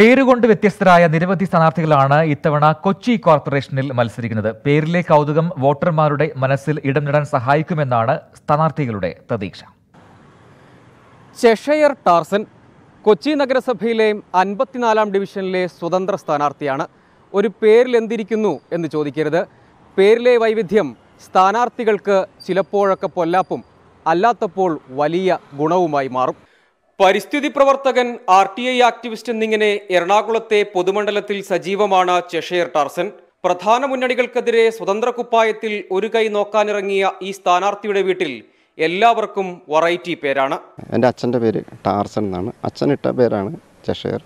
പേരുകൊണ്ട് വ്യത്യസ്തരായ നിരവധി സ്ഥാനാർത്ഥികളാണ് ഇത്തവണ കൊച്ചി കോർപ്പറേഷനിൽ മത്സരിക്കുന്നത് പേരിലെ കൗതുകം വോട്ടർമാരുടെ മനസ്സിൽ ഇടം നേടാൻ സഹായിക്കുമെന്നാണ് സ്ഥാനാർത്ഥികളുടെ പ്രതീക്ഷ ചെഷയർ ടാർസൻ കൊച്ചി നഗരസഭയിലെ അൻപത്തിനാലാം ഡിവിഷനിലെ സ്വതന്ത്ര സ്ഥാനാർത്ഥിയാണ് ഒരു പേരിൽ എന്തിരിക്കുന്നു എന്ന് ചോദിക്കരുത് പേരിലെ വൈവിധ്യം സ്ഥാനാർത്ഥികൾക്ക് ചിലപ്പോഴൊക്കെ പൊല്ലാപ്പും അല്ലാത്തപ്പോൾ വലിയ ഗുണവുമായി മാറും പരിസ്ഥിതി പ്രവർത്തകൻ ആർ ടി ഐ ആക്ടിവിസ്റ്റ് എന്നിങ്ങനെ എറണാകുളത്തെ പൊതുമണ്ഡലത്തിൽ സജീവമാണ് ചെഷയർ ടാർസൻ പ്രധാന മുന്നണികൾക്കെതിരെ സ്വതന്ത്ര കുപ്പായത്തിൽ ഒരു കൈ നോക്കാനിറങ്ങിയ ഈ സ്ഥാനാർത്ഥിയുടെ വീട്ടിൽ എല്ലാവർക്കും വറൈറ്റി പേരാണ് എൻ്റെ അച്ഛൻ്റെ പേര് ടാർസൻ എന്നാണ് അച്ഛൻ ഇട്ട പേരാണ് ചെഷയർ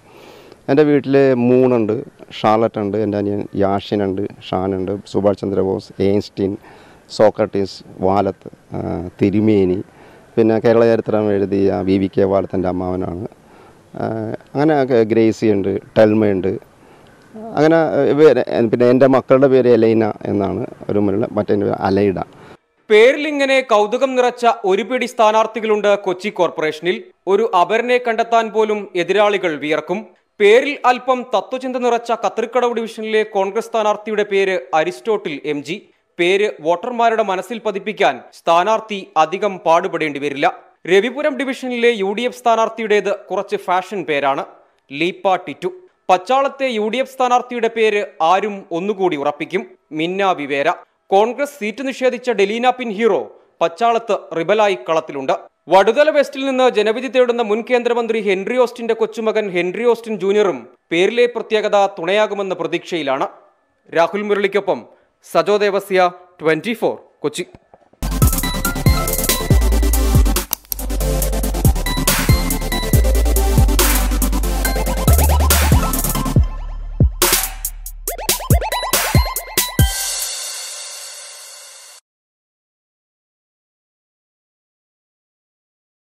എൻ്റെ വീട്ടിൽ മൂണുണ്ട് ഷാർലറ്റ് ഉണ്ട് എൻ്റെ അനിയൻ യാഷിനുണ്ട് ഷാനുണ്ട് സുഭാഷ് ചന്ദ്രബോസ് എയിൻസ്റ്റീൻ സോക്രട്ടീസ് വാലത്ത് തിരുമേനി പിന്നെ കേരള ചരിത്രം എഴുതിയ വി വി കെ വാലത്തൻ്റെ അമ്മാവനാണ് അങ്ങനെ ഗ്രേസി ഉണ്ട് ടൽമയുണ്ട് അങ്ങനെ പിന്നെ എൻ്റെ മക്കളുടെ പേര് എലൈന എന്നാണ് ഒരു മറ്റേ പേര് അലൈഡ പേരിലിങ്ങനെ കൗതുകം നിറച്ച ഒരു പിടി സ്ഥാനാർത്ഥികളുണ്ട് കൊച്ചി കോർപ്പറേഷനിൽ ഒരു അപരനെ കണ്ടെത്താൻ പോലും എതിരാളികൾ വിയർക്കും പേരിൽ അല്പം തത്വചിന്ത നിറച്ച കത്തർക്കടവ് ഡിവിഷനിലെ കോൺഗ്രസ് സ്ഥാനാർത്ഥിയുടെ പേര് അരിസ്റ്റോട്ടിൽ എം പേര് വോട്ടർമാരുടെ മനസ്സിൽ പതിപ്പിക്കാൻ സ്ഥാനാർത്ഥി അധികം പാടുപെടേണ്ടി വരില്ല രവിപുരം ഡിവിഷനിലെ യു ഡി എഫ് സ്ഥാനാർത്ഥിയുടേത് കുറച്ച് ഫാഷൻ പേരാണ് ലീപ്പ ടിറ്റു പച്ചാളത്തെ യു ഡി എഫ് സ്ഥാനാർത്ഥിയുടെ പേര് ആരും ഒന്നുകൂടി ഉറപ്പിക്കും മിന്ന വിവേര കോൺഗ്രസ് സീറ്റ് നിഷേധിച്ച ഡെലീന പിൻ ഹീറോ പച്ചാളത്ത് റിബലായി കളത്തിലുണ്ട് വടുതല വെസ്റ്റിൽ നിന്ന് ജനവിധി തേടുന്ന മുൻ കേന്ദ്രമന്ത്രി ഹെൻറി ഓസ്റ്റിന്റെ കൊച്ചുമകൻ ഹെൻറി ഓസ്റ്റിൻ ജൂനിയറും പേരിലെ പ്രത്യേകത തുണയാകുമെന്ന പ്രതീക്ഷയിലാണ് രാഹുൽ മുരളിക്കൊപ്പം സജോദേവസ്യ ദേവസ്യ ട്വൻറ്റി കൊച്ചി